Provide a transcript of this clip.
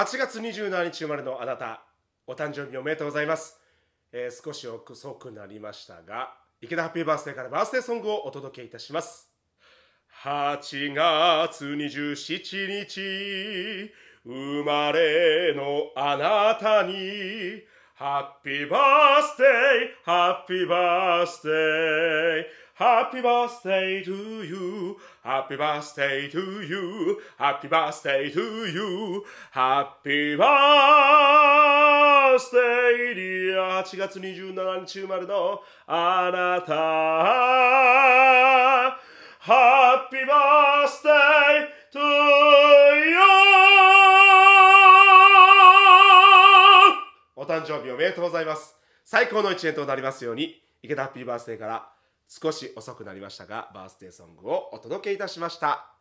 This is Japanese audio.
8月27日生まれのあなたお誕生日おめでとうございます、えー、少し遅くなりましたが池田ハッピーバースデーからバースデーソングをお届けいたします8月27日生まれのあなたにハッピーバースデー Happy birthday! Happy birthday to you. Happy birthday to you. Happy birthday to you. Happy birthday, dear. 8月27日生まれのあなた。Happy birthday to you. お誕生日おめでとうございます。最高の一年となりますように、池田ハッピーバースデーから少し遅くなりましたが、バースデーソングをお届けいたしました。